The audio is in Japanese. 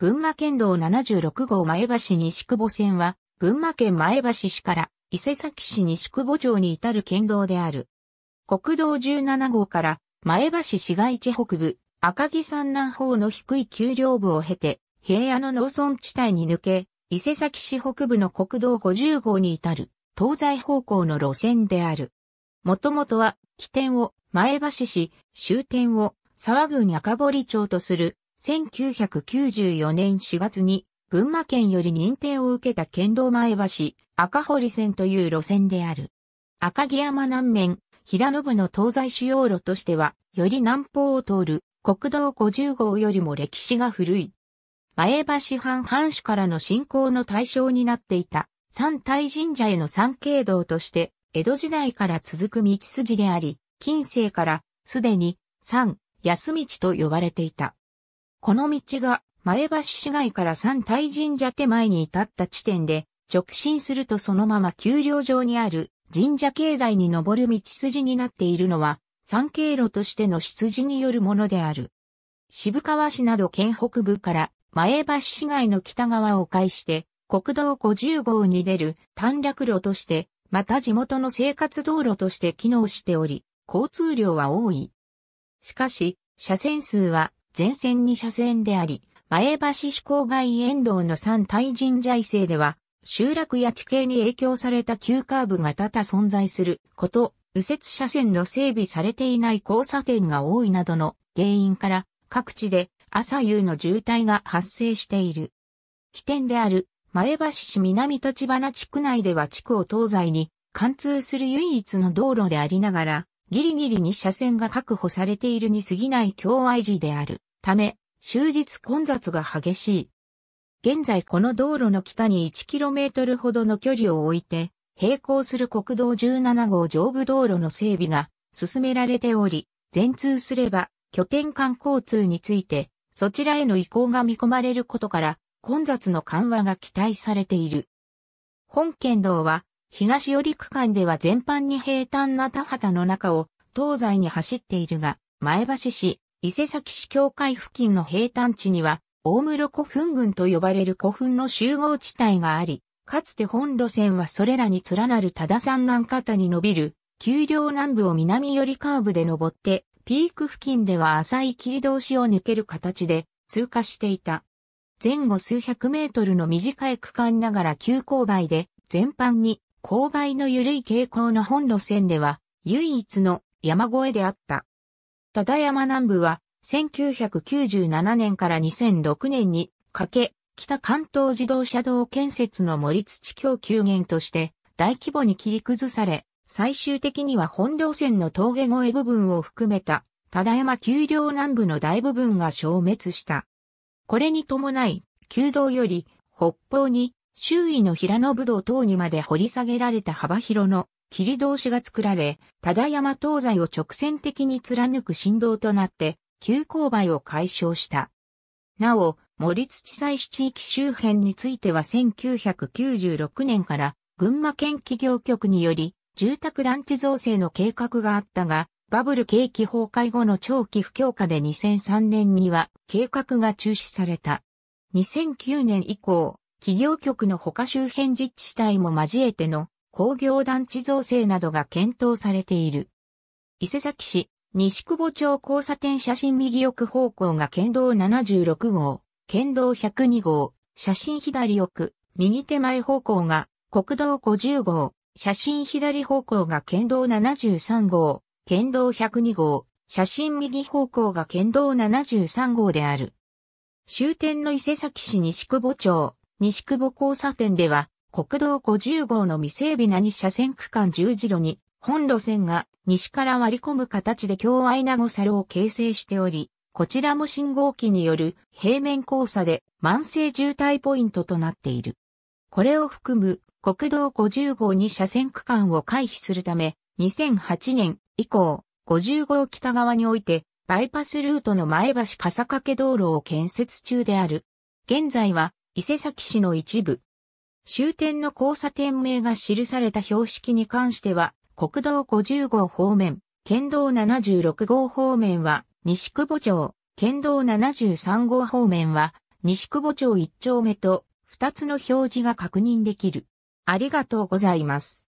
群馬県道76号前橋西久保線は、群馬県前橋市から伊勢崎市西久保町に至る県道である。国道17号から前橋市街地北部、赤城山南方の低い丘陵部を経て、平野の農村地帯に抜け、伊勢崎市北部の国道50号に至る、東西方向の路線である。もともとは、起点を前橋市、終点を沢郡赤堀町とする1994年4月に群馬県より認定を受けた県道前橋赤堀線という路線である。赤城山南面、平野部の東西主要路としては、より南方を通る国道50号よりも歴史が古い。前橋藩藩主からの信仰の対象になっていた三体神社への参景道として、江戸時代から続く道筋であり、近世からすでに三安道と呼ばれていた。この道が前橋市街から三体神社手前に至った地点で直進するとそのまま丘陵上にある神社境内に登る道筋になっているのは三経路としての出自によるものである。渋川市など県北部から前橋市街の北側を介して国道50号に出る短絡路としてまた地元の生活道路として機能しており、交通量は多い。しかし、車線数は前線2車線であり、前橋市郊外沿道の三大神社遺では、集落や地形に影響された急カーブが多々存在すること、右折車線の整備されていない交差点が多いなどの原因から各地で朝夕の渋滞が発生している。起点である前橋市南立花地区内では地区を東西に貫通する唯一の道路でありながら、ギリギリに車線が確保されているに過ぎない境愛寺である。ため、終日混雑が激しい。現在この道路の北に 1km ほどの距離を置いて、並行する国道17号上部道路の整備が進められており、全通すれば拠点間交通について、そちらへの移行が見込まれることから、混雑の緩和が期待されている。本県道は、東寄り区間では全般に平坦な田畑の中を東西に走っているが、前橋市、伊勢崎市境界付近の平坦地には、大室古墳群と呼ばれる古墳の集合地帯があり、かつて本路線はそれらに連なる多田山南方に伸びる、丘陵南部を南寄りカーブで登って、ピーク付近では浅い切り通しを抜ける形で通過していた。前後数百メートルの短い区間ながら急勾配で、全般に勾配の緩い傾向の本路線では、唯一の山越えであった。ただ山南部は、1997年から2006年にかけ、北関東自動車道建設の森土供給源として大規模に切り崩され、最終的には本領線の峠越え部分を含めた、ただ山丘陵南部の大部分が消滅した。これに伴い、旧道より北方に周囲の平野武道等にまで掘り下げられた幅広の切通しが作られ、ただ山東西を直線的に貫く振動となって、急勾配を解消した。なお、森土採取地域周辺については1996年から群馬県企業局により住宅団地造成の計画があったが、バブル景気崩壊後の長期不況下で2003年には計画が中止された。2009年以降、企業局の他周辺実地帯も交えての工業団地造成などが検討されている。伊勢崎市、西久保町交差点写真右奥方向が県道76号、県道102号、写真左奥、右手前方向が国道50号、写真左方向が県道73号、県道102号、写真右方向が県道73号である。終点の伊勢崎市西久保町、西久保交差点では、国道50号の未整備な2車線区間十字路に、本路線が西から割り込む形で境アなごゴサを形成しており、こちらも信号機による平面交差で慢性渋滞ポイントとなっている。これを含む国道50号2車線区間を回避するため、2008年以降、50号北側において、バイパスルートの前橋笠掛道路を建設中である。現在は、伊勢崎市の一部、終点の交差点名が記された標識に関しては、国道50号方面、県道76号方面は、西久保町、県道73号方面は、西久保町1丁目と、2つの表示が確認できる。ありがとうございます。